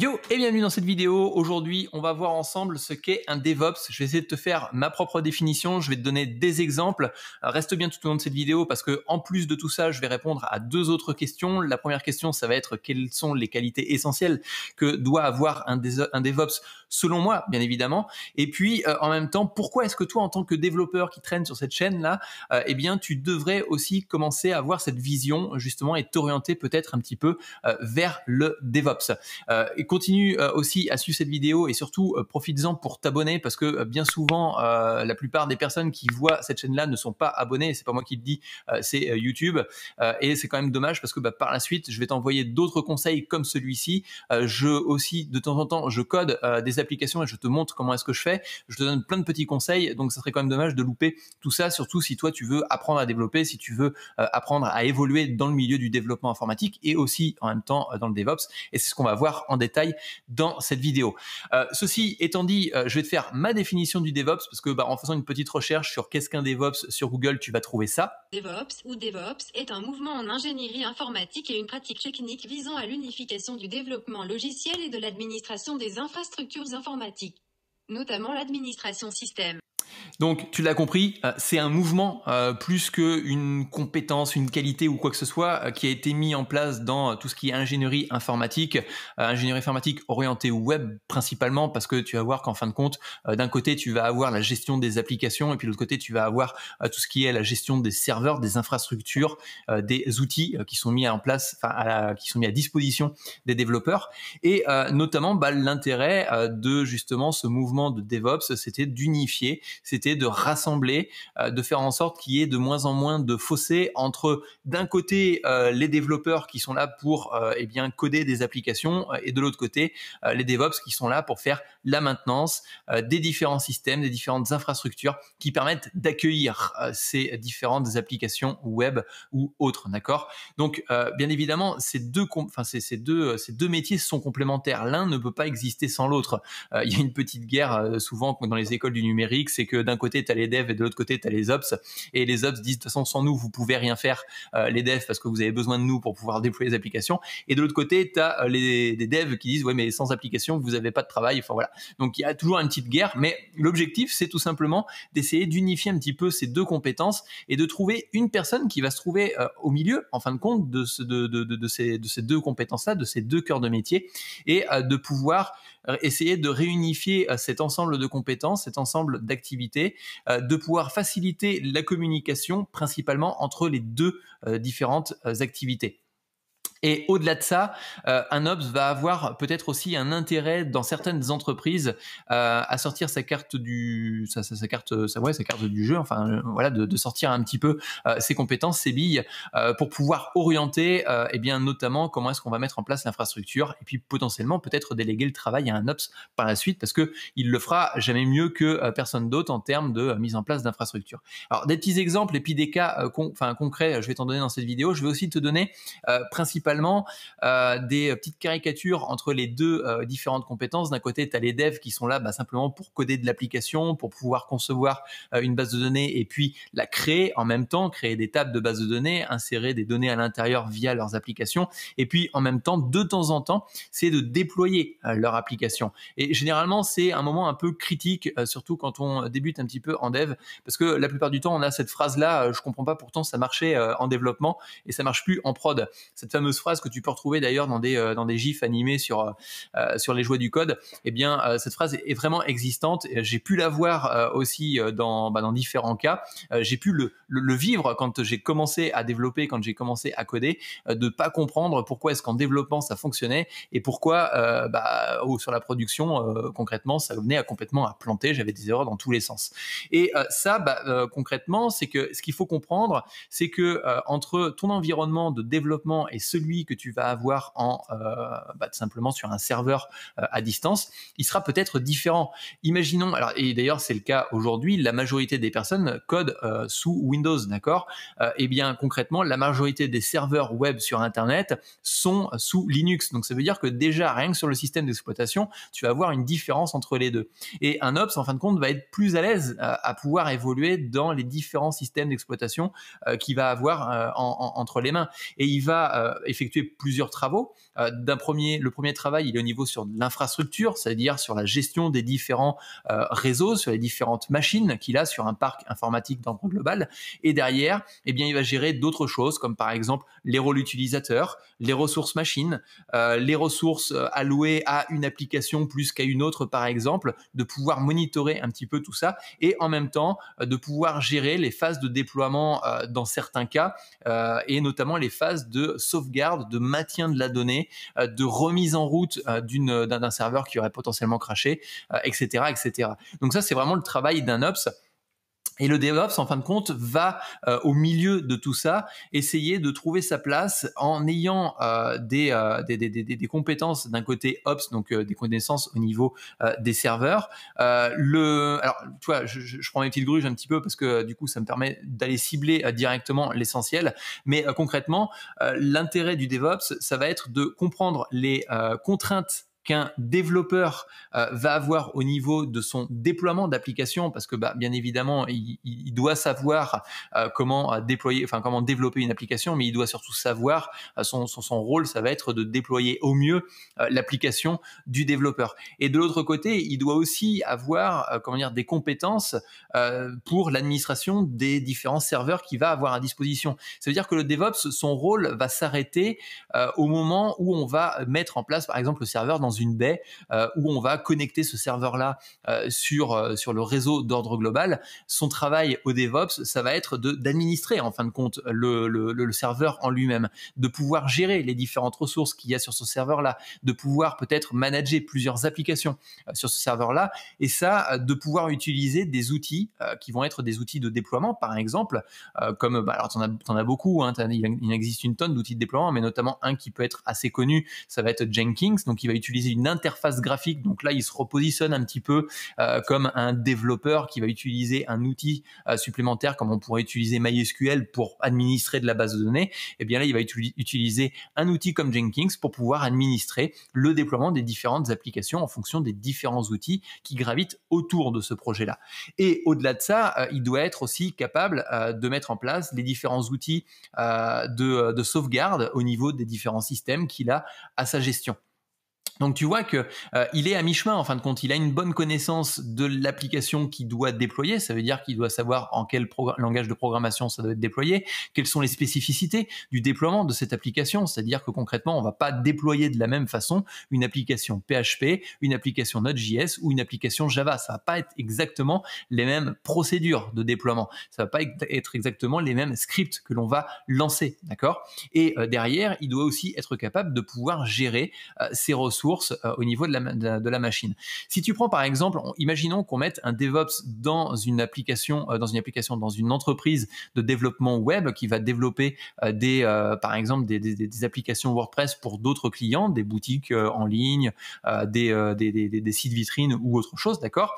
Yo et bienvenue dans cette vidéo. Aujourd'hui, on va voir ensemble ce qu'est un DevOps. Je vais essayer de te faire ma propre définition. Je vais te donner des exemples. Euh, reste bien tout au long de cette vidéo parce que en plus de tout ça, je vais répondre à deux autres questions. La première question, ça va être quelles sont les qualités essentielles que doit avoir un, DevOps selon moi, bien évidemment. Et puis, euh, en même temps, pourquoi est-ce que toi, en tant que développeur qui traîne sur cette chaîne-là, euh, eh bien, tu devrais aussi commencer à avoir cette vision justement et t'orienter peut-être un petit peu vers le DevOps continue euh, aussi à suivre cette vidéo et surtout euh, profites-en pour t'abonner parce que euh, bien souvent la plupart des personnes qui voient cette chaîne-là ne sont pas abonnées. C'est pas moi qui le dis, c'est YouTube et c'est quand même dommage parce que bah, par la suite je vais t'envoyer d'autres conseils comme celui-ci. je aussi de temps en temps je code des applications et je te montre comment est-ce que je fais. Je te donne plein de petits conseils donc ça serait quand même dommage de louper tout ça, surtout si toi tu veux apprendre à développer, si tu veux apprendre à évoluer dans le milieu du développement informatique et aussi en même temps dans le DevOps. Et c'est ce qu'on va voir en détail détail dans cette vidéo. Euh, ceci étant dit, euh, je vais te faire ma définition du DevOps parce que bah, en faisant une petite recherche sur qu'est-ce qu'un DevOps sur Google, tu vas trouver ça. DevOps ou DevOps est un mouvement en ingénierie informatique et une pratique technique visant à l'unification du développement logiciel et de l'administration des infrastructures informatiques, notamment l'administration système. Donc, tu l'as compris, euh, c'est un mouvement euh, plus qu'une compétence, une qualité ou quoi que ce soit euh, qui a été mis en place dans tout ce qui est ingénierie informatique, ingénierie informatique orientée web principalement, parce que tu vas voir qu'en fin de compte, d'un côté, tu vas avoir la gestion des applications, et puis de l'autre côté, tu vas avoir tout ce qui est la gestion des serveurs, des infrastructures, des outils qui sont mis en place, qui sont mis à disposition des développeurs, et notamment bah, l'intérêt de justement ce mouvement de DevOps, c'était d'unifier c'était de rassembler, euh, de faire en sorte qu'il y ait de moins en moins de fossés entre d'un côté euh, les développeurs qui sont là pour euh, eh bien coder des applications et de l'autre côté les DevOps qui sont là pour faire la maintenance des différents systèmes, des différentes infrastructures qui permettent d'accueillir ces différentes applications web ou autres, d'accord Donc bien évidemment, ces deux enfin ces deux ces deux métiers sont complémentaires. L'un ne peut pas exister sans l'autre. Il y a une petite guerre souvent dans les écoles du numérique, c'est que d'un côté, tu as les devs et de l'autre côté, tu as les ops. Et les ops disent, de toute façon, sans nous, vous pouvez rien faire, euh, les devs, parce que vous avez besoin de nous pour pouvoir déployer les applications. Et de l'autre côté, tu as euh, les, devs qui disent, ouais, mais sans application, vous avez pas de travail. Enfin, voilà. Donc, il y a toujours une petite guerre. Mais l'objectif, c'est tout simplement d'essayer d'unifier un petit peu ces deux compétences et de trouver une personne qui va se trouver euh, au milieu, en fin de compte, de, ces, deux compétences-là, de ces deux cœurs de métier, et de pouvoir euh, essayer de réunifier euh, cet ensemble de compétences, cet ensemble d'activités, euh, de pouvoir faciliter la communication principalement entre les deux différentes activités. Et au-delà de ça, euh, un ops va avoir peut-être aussi un intérêt dans certaines entreprises euh, à sortir sa carte du, sa, carte, sa, sa carte du jeu. Enfin, euh, voilà, de, sortir un petit peu ses compétences, ses billes, pour pouvoir orienter, et eh bien notamment comment est-ce qu'on va mettre en place l'infrastructure, et puis potentiellement peut-être déléguer le travail à un ops par la suite, parce que il le fera jamais mieux que personne d'autre en termes de mise en place d'infrastructure. Alors des petits exemples et puis des cas, enfin concrets, je vais t'en donner dans cette vidéo. Je vais aussi te donner principalement euh, des euh, petites caricatures entre les deux euh, différentes compétences. D'un côté, tu as les devs qui sont là bah, simplement pour coder de l'application, pour pouvoir concevoir une base de données et puis la créer en même temps, créer des tables de base de données, insérer des données à l'intérieur via leurs applications. Et puis en même temps, de temps en temps, c'est de déployer leur application. Et généralement, c'est un moment un peu critique, surtout quand on débute un petit peu en dev, parce que la plupart du temps, on a cette phrase-là, je comprends pas, pourtant ça marchait en développement et ça marche plus en prod. Cette fameuse phrase que tu peux retrouver d'ailleurs dans des euh, dans des gifs animés sur euh, euh, sur les joies du code. et eh bien, cette phrase est vraiment existante. J'ai pu la voir aussi dans bah, dans différents cas. j'ai pu le, le, vivre quand j'ai commencé à développer, quand j'ai commencé à coder, de pas comprendre pourquoi est-ce qu'en développant ça fonctionnait et pourquoi bah, sur la production concrètement ça venait à complètement à planter. J'avais des erreurs dans tous les sens. Et ça, bah, concrètement, c'est que ce qu'il faut comprendre, c'est que entre ton environnement de développement et celui que tu vas avoir en euh, bah, simplement sur un serveur euh, à distance, il sera peut-être différent. Imaginons, alors, et d'ailleurs c'est le cas aujourd'hui, la majorité des personnes codent euh, sous Windows, d'accord Eh bien concrètement, la majorité des serveurs web sur Internet sont sous Linux. Donc ça veut dire que déjà, rien que sur le système d'exploitation, tu vas avoir une différence entre les deux. Et un Ops, en fin de compte, va être plus à l'aise à pouvoir évoluer dans les différents systèmes d'exploitation qu'il va avoir entre les mains. Et il va, effectué plusieurs travaux. Euh, d'un premier, le premier travail, il est au niveau sur l'infrastructure, c'est-à-dire sur la gestion des différents euh, réseaux, sur les différentes machines qu'il a sur un parc informatique d'emploi global. Et derrière, eh bien, il va gérer d'autres choses, comme par exemple les rôles utilisateurs, les ressources machines, euh, les ressources allouées à une application plus qu'à une autre, par exemple, de pouvoir monitorer un petit peu tout ça et en même temps de pouvoir gérer les phases de déploiement dans certains cas et notamment les phases de sauvegarde de maintien de la donnée, euh, de remise en route euh, euh, d'un serveur qui aurait potentiellement craché, etc., etc. Donc ça, c'est vraiment le travail d'un ops. Et le DevOps, en fin de compte, va euh, au milieu de tout ça essayer de trouver sa place en ayant euh, euh, des, des, compétences d'un côté Ops, donc des connaissances au niveau des serveurs. le, alors, tu vois, je, je, prends mes petites gruges un petit peu parce que du coup, ça me permet d'aller cibler directement l'essentiel. Mais concrètement, l'intérêt du DevOps, ça va être de comprendre les contraintes qu'un développeur euh, va avoir au niveau de son déploiement d'application, parce que bah, bien évidemment, il, doit savoir euh, comment euh, déployer, enfin comment développer une application, mais il doit surtout savoir son, son, rôle, ça va être de déployer au mieux l'application du développeur. Et de l'autre côté, il doit aussi avoir comment dire des compétences pour l'administration des différents serveurs qu'il va avoir à disposition. Ça veut dire que le DevOps, son rôle va s'arrêter au moment où on va mettre en place, par exemple, le serveur dans une baie euh, où on va connecter ce serveur-là euh, sur, euh, sur le réseau d'ordre global. Son travail au DevOps, ça va être d'administrer en fin de compte le, le, serveur en lui-même, de pouvoir gérer les différentes ressources qu'il y a sur ce serveur-là, de pouvoir peut-être manager plusieurs applications sur ce serveur-là, et ça, de pouvoir utiliser des outils qui vont être des outils de déploiement, par exemple, comme, bah, alors tu en, en, as beaucoup, hein, il existe une tonne d'outils de déploiement, mais notamment un qui peut être assez connu, ça va être Jenkins, donc il va utiliser une interface graphique. Donc là, il se repositionne un petit peu euh, comme un développeur qui va utiliser un outil euh, supplémentaire, comme on pourrait utiliser MySQL pour administrer de la base de données. Et eh bien là, il va utiliser un outil comme Jenkins pour pouvoir administrer le déploiement des différentes applications en fonction des différents outils qui gravitent autour de ce projet-là. Et au-delà de ça, euh, il doit être aussi capable de mettre en place les différents outils de sauvegarde au niveau des différents systèmes qu'il a à sa gestion. Donc tu vois que euh, il est à mi-chemin en fin de compte, il a une bonne connaissance de l'application qu'il doit déployer, ça veut dire qu'il doit savoir en quel langage de programmation ça doit être déployé, quelles sont les spécificités du déploiement de cette application, c'est-à-dire que concrètement, on ne va pas déployer de la même façon une application PHP, une application Node.js ou une application Java, ça ne va pas être exactement les mêmes procédures de déploiement, ça ne va pas être exactement les mêmes scripts que l'on va lancer, d'accord Et euh, derrière, il doit aussi être capable de pouvoir gérer euh, ses ressources euh, au niveau de la, la, machine. Si tu prends par exemple, imaginons qu'on mette un DevOps dans une application, euh, dans une application, dans une entreprise de développement web qui va développer euh, des, par exemple, des, applications WordPress pour d'autres clients, des boutiques en ligne, des, sites vitrines ou autre chose, d'accord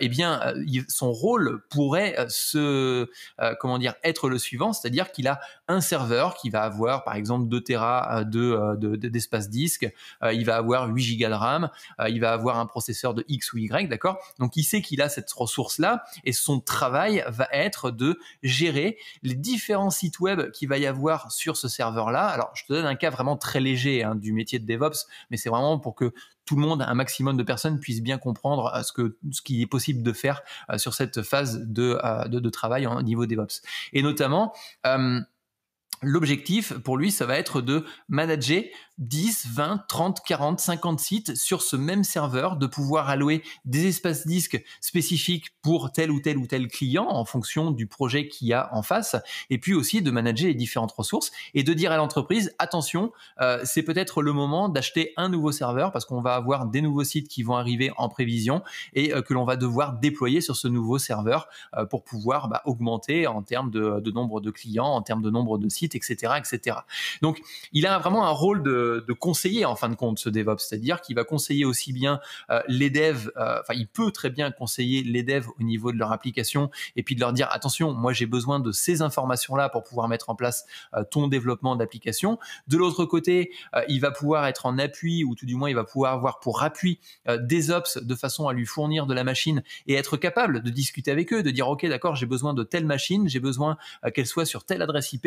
Eh bien, son rôle pourrait se, comment dire, être le suivant, c'est-à-dire qu'il a un serveur qui va avoir, par exemple, 2 Tera de, d'espace disque. il va avoir 8 go de RAM, euh, il va avoir un processeur de X ou Y, d'accord Donc il sait qu'il a cette ressource-là et son travail va être de gérer les différents sites web qu'il va y avoir sur ce serveur-là. Alors je te donne un cas vraiment très léger hein, du métier de DevOps, mais c'est vraiment pour que tout le monde, un maximum de personnes puissent bien comprendre euh, ce que ce qui est possible de faire euh, sur cette phase de, de, travail au niveau DevOps. Et notamment, L'objectif pour lui, ça va être de manager 10, 20, 30, 40, 50 sites sur ce même serveur, de pouvoir allouer des espaces disques spécifiques pour tel ou tel ou tel client en fonction du projet qu'il y a en face, et puis aussi de manager les différentes ressources et de dire à l'entreprise, attention, euh, c'est peut-être le moment d'acheter un nouveau serveur parce qu'on va avoir des nouveaux sites qui vont arriver en prévision et euh, que l'on va devoir déployer sur ce nouveau serveur euh, pour pouvoir bah, augmenter en termes de nombre de clients, en termes de nombre de sites etc., etc. Donc, il a vraiment un rôle de, conseiller en fin de compte, ce DevOps, c'est-à-dire qu'il va conseiller aussi bien euh, les devs, euh, enfin, il peut très bien conseiller les devs au niveau de leur application et puis de leur dire attention, moi j'ai besoin de ces informations-là pour pouvoir mettre en place euh, ton développement d'application. De l'autre côté, il va pouvoir être en appui ou tout du moins il va pouvoir avoir pour appui des ops de façon à lui fournir de la machine et être capable de discuter avec eux, de dire ok d'accord, j'ai besoin de telle machine, j'ai besoin qu'elle soit sur telle adresse IP,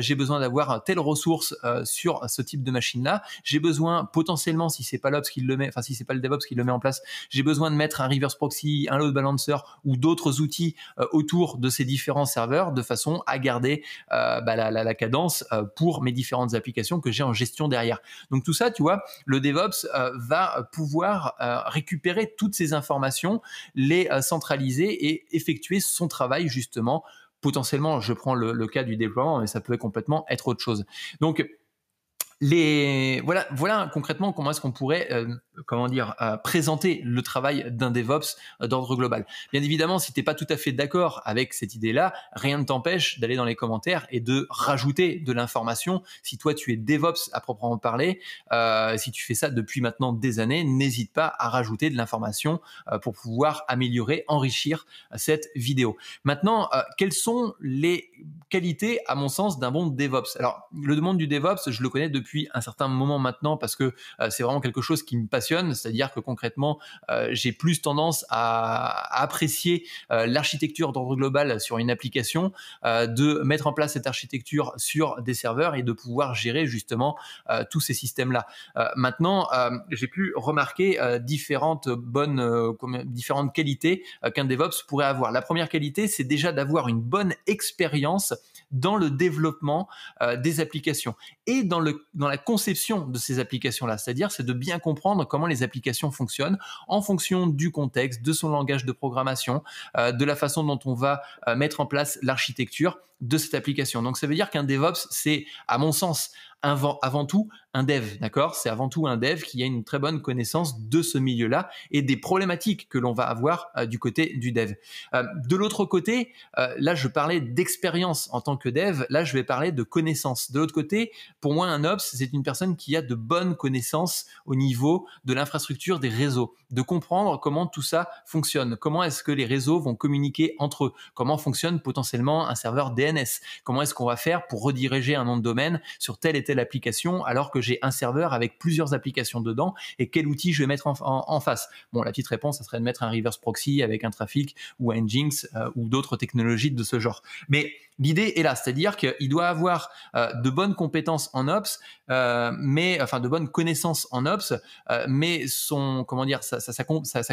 j'ai besoin d'avoir telle ressource euh, sur ce type de machine là, j'ai besoin potentiellement si c'est pas l'ops qui le met, enfin si c'est pas le DevOps qui le met en place, j'ai besoin de mettre un reverse proxy, un load balancer ou d'autres outils euh, autour de ces différents serveurs de façon à garder euh, bah, la, la, cadence pour mes différentes applications que j'ai en gestion derrière. Donc tout ça, tu vois, le DevOps va pouvoir récupérer toutes ces informations, les centraliser et effectuer son travail justement potentiellement, je prends le, cas du déploiement, mais ça peut complètement être autre chose. Donc, les, voilà, voilà concrètement comment est-ce qu'on pourrait euh, comment dire, présenter le travail d'un DevOps euh, d'ordre global. Bien évidemment, si tu n'es pas tout à fait d'accord avec cette idée-là, rien ne t'empêche d'aller dans les commentaires et de rajouter de l'information. Si toi tu es DevOps à proprement parler, euh, si tu fais ça depuis maintenant des années, n'hésite pas à rajouter de l'information euh, pour pouvoir améliorer, enrichir cette vidéo. Maintenant, quelles sont les qualités, à mon sens, d'un bon DevOps Alors, le demande du DevOps, je le connais depuis un certain moment maintenant parce que c'est vraiment quelque chose qui me passionne c'est-à-dire que concrètement, euh, j'ai plus tendance à, apprécier euh, l'architecture d'ordre global sur une application, euh, de mettre en place cette architecture sur des serveurs et de pouvoir gérer justement tous ces systèmes-là. maintenant, j'ai pu remarquer différentes bonnes, différentes qualités qu'un DevOps pourrait avoir. La première qualité, c'est déjà d'avoir une bonne expérience dans le développement des applications et dans, le, dans la conception de ces applications-là. C'est-à-dire, c'est de bien comprendre comment les applications fonctionnent en fonction du contexte, de son langage de programmation, euh, de la façon dont on va euh, mettre en place l'architecture de cette application. Donc ça veut dire qu'un DevOps, c'est, à mon sens, avant, tout un dev, d'accord C'est avant tout un dev qui a une très bonne connaissance de ce milieu-là et des problématiques que l'on va avoir euh, du côté du dev. Euh, de l'autre côté, euh, là je parlais d'expérience en tant que dev, là je vais parler de connaissance. De l'autre côté, pour moi un ops, c'est une personne qui a de bonnes connaissances au niveau de l'infrastructure des réseaux, de comprendre comment tout ça fonctionne, comment est-ce que les réseaux vont communiquer entre eux, comment fonctionne potentiellement un serveur DNS, comment est-ce qu'on va faire pour rediriger un nom de domaine sur tel et tel l'application application alors que j'ai un serveur avec plusieurs applications dedans et quel outil je vais mettre en, face Bon, la petite réponse, ça serait de mettre un reverse proxy avec un trafic ou un Jinx euh, ou d'autres technologies de ce genre. Mais l'idée est là, c'est-à-dire qu'il doit avoir euh, de bonnes compétences en ops, euh, mais enfin de bonnes connaissances en ops, euh, mais son comment dire sa,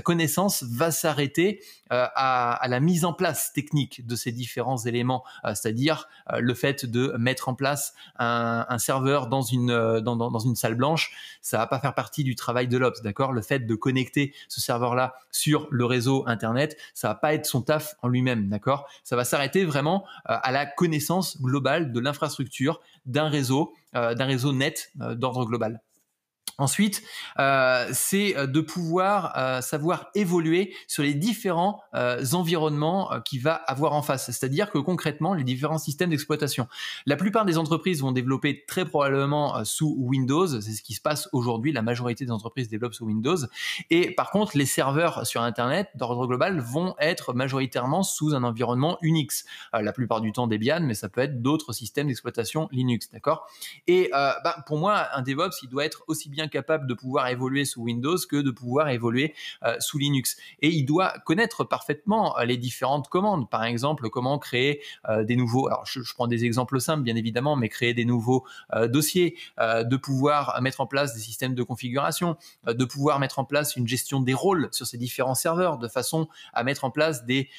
connaissance va s'arrêter à, la mise en place technique de ces différents éléments, c'est-à-dire le fait de mettre en place un, serveur dans une une salle blanche, ça va pas faire partie du travail de l'ops, d'accord Le fait de connecter ce serveur-là sur le réseau internet, ça va pas être son taf en lui-même, d'accord Ça va s'arrêter vraiment à la la connaissance globale de l'infrastructure d'un réseau, euh, d'un réseau net euh, d'ordre global. Ensuite, euh, c'est euh, de pouvoir euh, savoir évoluer sur les différents environnements qu'il va avoir en face, c'est-à-dire que concrètement, les différents systèmes d'exploitation. La plupart des entreprises vont développer très probablement sous Windows, c'est ce qui se passe aujourd'hui, la majorité des entreprises développent sous Windows, et par contre, les serveurs sur Internet, d'ordre global, vont être majoritairement sous un environnement Unix, la plupart du temps Debian, mais ça peut être d'autres systèmes d'exploitation Linux, d'accord Et bah, pour moi, un DevOps, il doit être aussi bien bien capable de pouvoir évoluer sous Windows que de pouvoir évoluer euh, sous Linux. Et il doit connaître parfaitement euh, les différentes commandes. Par exemple, comment créer euh, des nouveaux. Alors, je, prends des exemples simples, bien évidemment, mais créer des nouveaux dossiers, de pouvoir mettre en place des systèmes de configuration, de pouvoir mettre en place une gestion des rôles sur ces différents serveurs, de façon à mettre en place des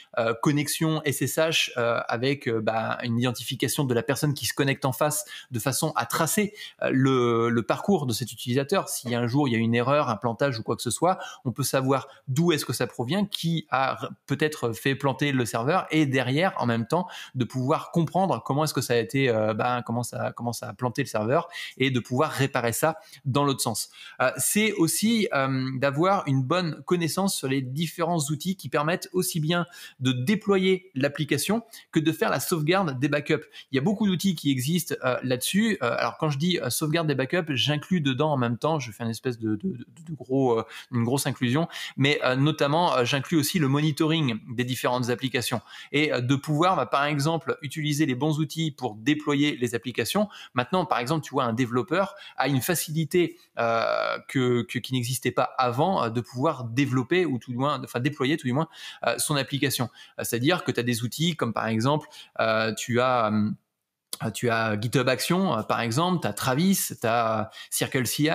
connexions SSH avec bah, une identification de la personne qui se connecte en face, de façon à tracer le parcours de cet utilisateur y Si un jour il y a une erreur, un plantage ou quoi que ce soit, on peut savoir d'où est-ce que ça provient, qui a peut-être fait planter le serveur, et derrière, en même temps, de pouvoir comprendre comment est-ce que ça a été, euh, ben, comment ça, comment ça a planté le serveur, et de pouvoir réparer ça dans l'autre sens. Euh, c'est aussi euh, d'avoir une bonne connaissance sur les différents outils qui permettent aussi bien de déployer l'application que de faire la sauvegarde des backups. Il y a beaucoup d'outils qui existent là-dessus. alors quand je dis sauvegarde des backups, j'inclus dedans en même temps, je fais une espèce de, gros, euh, une grosse inclusion, mais euh, notamment euh, j'inclus aussi le monitoring des différentes applications et de pouvoir, bah, par exemple, utiliser les bons outils pour déployer les applications. Maintenant, par exemple, tu vois, un développeur a une facilité que, qui n'existait pas avant de pouvoir développer ou tout du moins, enfin déployer tout du moins son application. C'est-à-dire que tu as des outils comme par exemple, tu as hum, euh, tu as GitHub Action, euh, par exemple, tu as Travis, tu as CI tu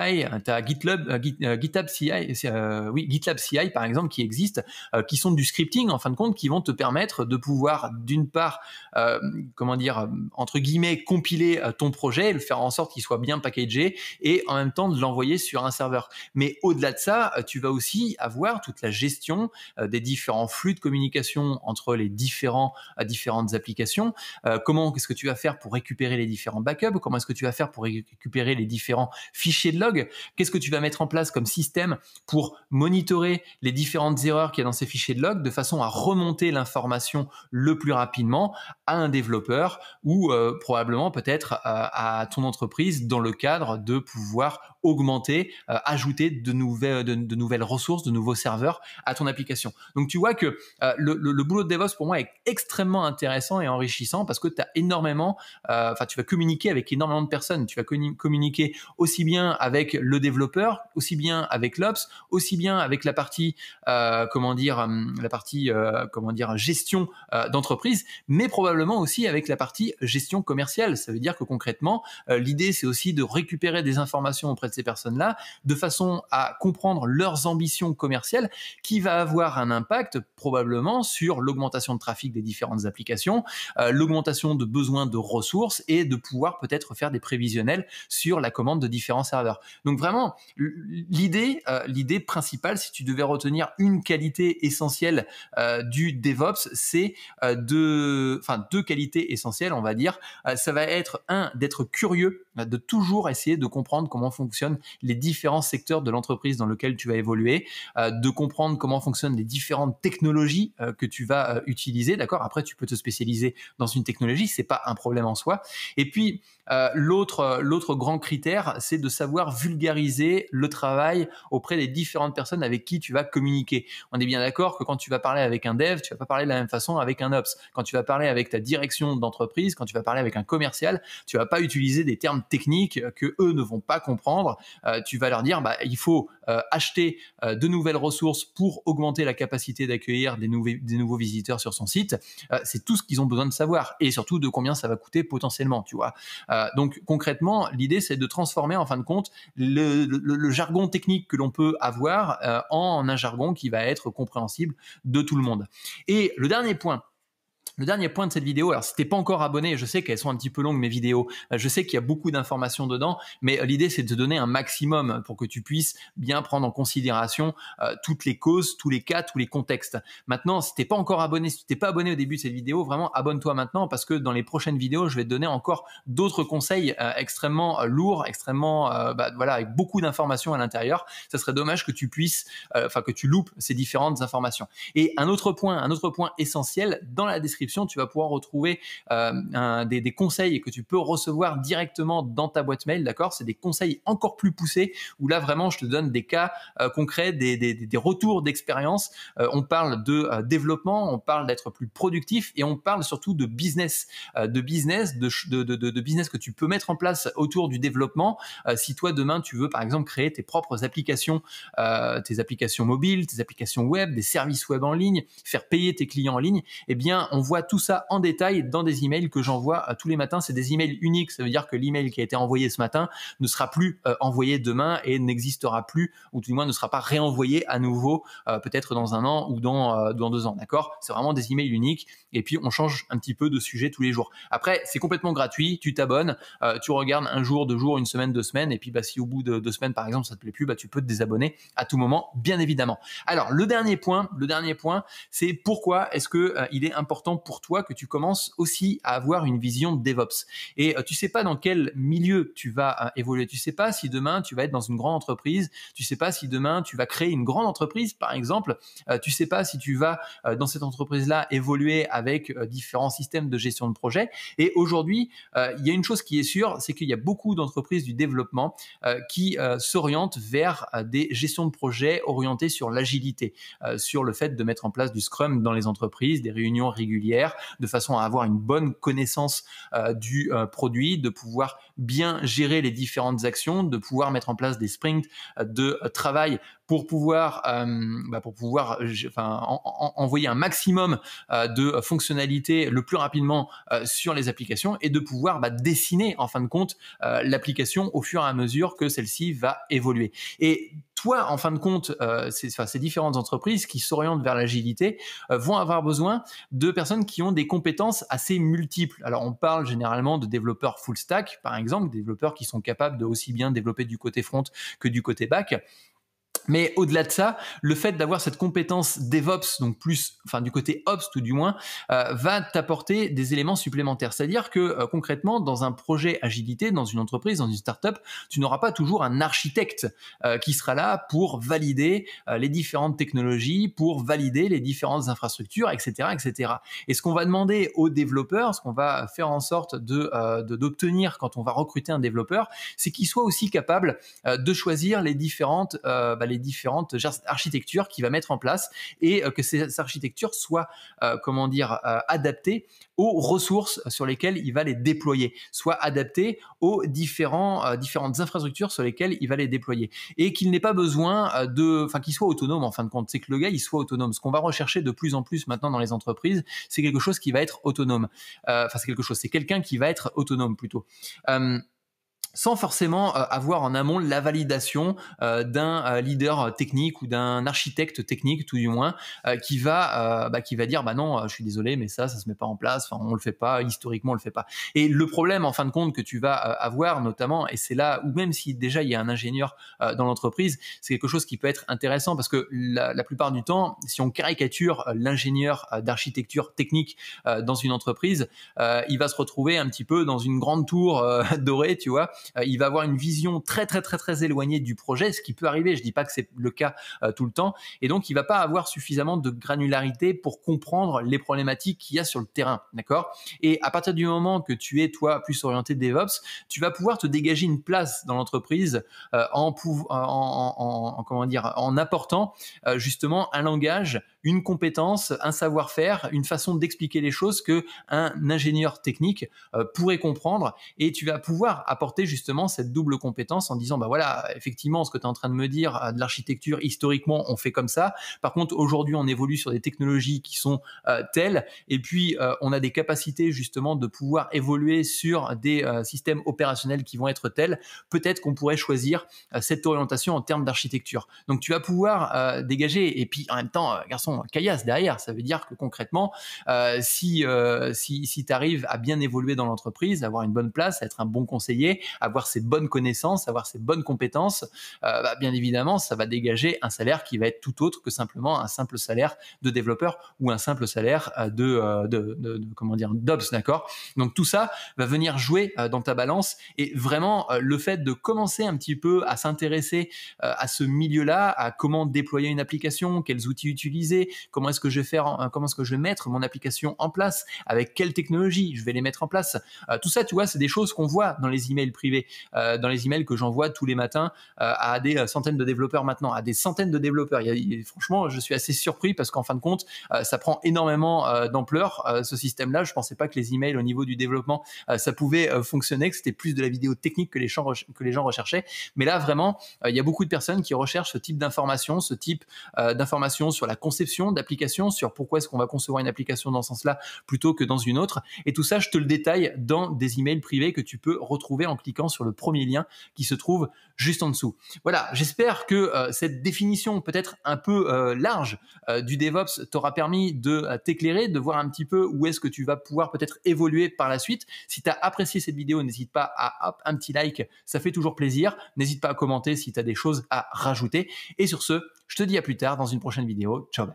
as GitLab, GitHub CI, oui, CI, par exemple, qui existent, euh, qui sont du scripting, en fin de compte, qui vont te permettre de pouvoir, d'une part, comment dire, entre guillemets, compiler ton projet, le faire en sorte qu'il soit bien packagé, et en même temps de l'envoyer sur un serveur. Mais au-delà de ça, tu vas aussi avoir toute la gestion des différents flux de communication entre les différents, différentes applications. comment, qu'est-ce que tu vas faire pour récupérer les différents backups Comment est-ce que tu vas faire pour récupérer les différents fichiers de log Qu'est-ce que tu vas mettre en place comme système pour monitorer les différentes erreurs qu'il y a dans ces fichiers de log de façon à remonter l'information le plus rapidement à un développeur ou euh, probablement peut-être euh, à ton entreprise dans le cadre de pouvoir augmenter, euh, ajouter de nouvelles, ressources, de nouveaux serveurs à ton application. Donc tu vois que le, le, boulot de DevOps pour moi est extrêmement intéressant et enrichissant parce que tu as énormément euh, enfin tu vas communiquer avec énormément de personnes, tu vas communiquer aussi bien avec le développeur, aussi bien avec l'ops, aussi bien avec la partie euh, comment dire euh, la partie comment dire gestion d'entreprise, mais probablement aussi avec la partie gestion commerciale. Ça veut dire que concrètement, l'idée c'est aussi de récupérer des informations auprès de ces personnes-là de façon à comprendre leurs ambitions commerciales qui va avoir un impact probablement sur l'augmentation de trafic des différentes applications, l'augmentation de besoins de ressources et de pouvoir peut-être faire des prévisionnels sur la commande de différents serveurs. Donc vraiment, l'idée, euh, l'idée principale, si tu devais retenir une qualité essentielle euh, du DevOps, c'est euh, de, enfin deux qualités essentielles, on va dire. ça va être un d'être curieux bah, de toujours essayer de comprendre comment fonctionnent les différents secteurs de l'entreprise dans lequel tu vas évoluer, euh, de comprendre comment fonctionnent les différentes technologies euh, que tu vas euh, utiliser, d'accord Après, tu peux te spécialiser dans une technologie, c'est pas un problème en soi. Et puis l'autre l'autre grand critère, c'est de savoir vulgariser le travail auprès des différentes personnes avec qui tu vas communiquer. On est bien d'accord que quand tu vas parler avec un dev, tu vas pas parler de la même façon avec un ops. Quand tu vas parler avec ta direction d'entreprise, quand tu vas parler avec un commercial, tu vas pas utiliser des termes techniques que eux ne vont pas comprendre. Euh, tu vas leur dire, bah, il faut euh, acheter euh, de nouvelles ressources pour augmenter la capacité d'accueillir des, des, nouveaux visiteurs sur son site. c'est tout ce qu'ils ont besoin de savoir et surtout de combien ça va coûter potentiellement, tu vois. donc concrètement, l'idée c'est de transformer en fin de compte le jargon technique que l'on peut avoir en un jargon qui va être compréhensible de tout le monde. Et le dernier point le dernier point de cette vidéo, alors si t'es pas encore abonné, je sais qu'elles sont un petit peu longues mes vidéos, euh, je sais qu'il y a beaucoup d'informations dedans, mais euh, l'idée c'est de te donner un maximum pour que tu puisses bien prendre en considération euh, toutes les causes, tous les cas, tous les contextes. Maintenant, si t'es pas encore abonné, si tu t'es pas abonné au début de cette vidéo, vraiment abonne-toi maintenant parce que dans les prochaines vidéos, je vais te donner encore d'autres conseils extrêmement lourds, extrêmement, bah, voilà, avec beaucoup d'informations à l'intérieur. Ça serait dommage que tu puisses, enfin que tu loupes ces différentes informations. Et un autre point, un autre point essentiel dans la description tu vas pouvoir retrouver euh, des, conseils que tu peux recevoir directement dans ta boîte mail, d'accord C'est des conseils encore plus poussés où là vraiment je te donne des cas euh, concrets, des, retours d'expérience. Euh, on parle de développement, on parle d'être plus productif et on parle surtout de business, de business, de, de, business que tu peux mettre en place autour du développement. si toi demain tu veux par exemple créer tes propres applications, tes applications mobiles, tes applications web, des services web en ligne, faire payer tes clients en ligne, eh bien on voit tout ça en détail dans des emails que j'envoie euh, tous les matins. C'est des emails uniques, ça veut dire que l'email qui a été envoyé ce matin ne sera plus euh, envoyé demain et n'existera plus, ou tout du moins ne sera pas réenvoyé à nouveau, euh, peut-être dans un an ou dans, dans deux ans. D'accord C'est vraiment des emails uniques. Et puis on change un petit peu de sujet tous les jours. Après, c'est complètement gratuit. Tu t'abonnes, tu regardes un jour, deux jours, une semaine, deux semaines, et puis bah, si au bout de deux semaines par exemple ça te plaît plus, bah, tu peux te désabonner à tout moment, bien évidemment. Alors le dernier point, le dernier point, c'est pourquoi est-ce que il est important pour toi que tu commences aussi à avoir une vision de DevOps. Et euh, tu sais pas dans quel milieu tu vas euh, évoluer. Tu sais pas si demain tu vas être dans une grande entreprise. Tu sais pas si demain tu vas créer une grande entreprise, par exemple. Euh, tu sais pas si tu vas dans cette entreprise-là évoluer avec différents systèmes de gestion de projet. Et aujourd'hui, il y a une chose qui est sûre, c'est qu'il y a beaucoup d'entreprises du développement qui s'orientent vers des gestions de projet orientées sur l'agilité, sur le fait de mettre en place du Scrum dans les entreprises, des réunions régulières de façon à avoir une bonne connaissance euh, du euh, produit, de pouvoir bien gérer les différentes actions, de pouvoir mettre en place des sprints euh, de travail pour pouvoir, bah, pour pouvoir envoyer un maximum de fonctionnalités le plus rapidement sur les applications et de pouvoir bah, dessiner en fin de compte l'application au fur et à mesure que celle-ci va évoluer soit en fin de compte, euh, ces, différentes entreprises qui s'orientent vers l'agilité euh, vont avoir besoin de personnes qui ont des compétences assez multiples. Alors on parle généralement de développeurs full stack, par exemple, développeurs qui sont capables de aussi bien développer du côté front que du côté back. Mais au-delà de ça, le fait d'avoir cette compétence DevOps, donc plus, enfin du côté Ops tout du moins, euh, va t'apporter des éléments supplémentaires. C'est-à-dire que euh, concrètement, dans un projet agilité, dans une entreprise, dans une startup, tu n'auras pas toujours un architecte euh, qui sera là pour valider les différentes technologies, pour valider les différentes infrastructures, etc., etc. Et ce qu'on va demander aux développeurs, ce qu'on va faire en sorte de d'obtenir quand on va recruter un développeur, c'est qu'il soit aussi capable de choisir les différentes bah, les les différentes architectures qu'il va mettre en place et euh, que ces architectures soient, euh, comment dire, euh, adaptées aux ressources sur lesquelles il va les déployer, soient adaptées aux différents, différentes infrastructures sur lesquelles il va les déployer. Et qu'il n'ait pas besoin de, enfin, qu'il soit autonome en fin de compte. C'est que le gars, il soit autonome. Ce qu'on va rechercher de plus en plus maintenant dans les entreprises, c'est quelque chose qui va être autonome. enfin, c'est quelque chose, c'est quelqu'un qui va être autonome plutôt. Euh, sans forcément euh, avoir en amont la validation euh, d'un euh, leader technique ou d'un architecte technique tout du moins qui va bah, qui va dire bah non je suis désolé mais ça ça se met pas en place on ne le fait pas historiquement on le fait pas et le problème en fin de compte que tu vas avoir notamment et c'est là où même si déjà il y a un ingénieur dans l'entreprise c'est quelque chose qui peut être intéressant parce que la plupart du temps si on caricature l'ingénieur d'architecture technique dans une entreprise il va se retrouver un petit peu dans une grande tour dorée tu vois euh, il va avoir une vision très très très très éloignée du projet, ce qui peut arriver. Je dis pas que c'est le cas euh, tout le temps, et donc il va pas avoir suffisamment de granularité pour comprendre les problématiques qu'il y a sur le terrain, d'accord Et à partir du moment que tu es toi plus orienté DevOps, tu vas pouvoir te dégager une place dans l'entreprise euh, en, en, comment dire en apportant justement un langage une compétence, un savoir-faire, une façon d'expliquer les choses que un ingénieur technique euh, pourrait comprendre et tu vas pouvoir apporter justement cette double compétence en disant bah voilà, effectivement ce que tu es en train de me dire euh, de l'architecture historiquement on fait comme ça. Par contre, aujourd'hui, on évolue sur des technologies qui sont euh, telles et puis on a des capacités justement de pouvoir évoluer sur des systèmes opérationnels qui vont être tels. Peut-être qu'on pourrait choisir cette orientation en termes d'architecture. Donc tu vas pouvoir dégager et puis en même temps garçon Hein, caillasse derrière. Ça veut dire que concrètement, euh, euh, si, si, tu arrives à bien évoluer dans l'entreprise, avoir une bonne place, être un bon conseiller, avoir ses bonnes connaissances, avoir ses bonnes compétences, euh, bah, bien évidemment, ça va dégager un salaire qui va être tout autre que simplement un simple salaire de développeur ou un simple salaire de, de, de, de comment dire d'obs, d'accord Donc tout ça va venir jouer dans ta balance et vraiment le fait de commencer un petit peu à s'intéresser à ce milieu-là, à comment déployer une application, quels outils utiliser, comment est-ce que je vais faire, comment est-ce que je vais mettre mon application en place, avec quelle technologie je vais les mettre en place. Euh, tout ça, tu vois, c'est des choses qu'on voit dans les emails privés, euh, dans les emails que j'envoie tous les matins euh, à des centaines de développeurs maintenant, à des centaines de développeurs. franchement, je suis assez surpris parce qu'en fin de compte, ça prend énormément d'ampleur ce système-là. Je pensais pas que les emails au niveau du développement ça pouvait fonctionner, que c'était plus de la vidéo technique que les gens que les gens recherchaient. Mais là, vraiment, il y a beaucoup de personnes qui recherchent ce type d'informations, ce type d'informations sur la conception d'application, sur pourquoi est-ce qu'on va concevoir une application dans ce sens-là plutôt que dans une autre. Et tout ça, je te le détaille dans des emails privés que tu peux retrouver en cliquant sur le premier lien qui se trouve juste en dessous. Voilà, j'espère que euh, cette définition peut-être un peu euh, large euh, du DevOps t'aura permis de t'éclairer, de voir un petit peu où est-ce que tu vas pouvoir peut-être évoluer par la suite. Si tu as apprécié cette vidéo, n'hésite pas à un petit like, ça fait toujours plaisir. N'hésite pas à commenter si tu as des choses à rajouter. Et sur ce, je te dis à plus tard dans une prochaine vidéo. Ciao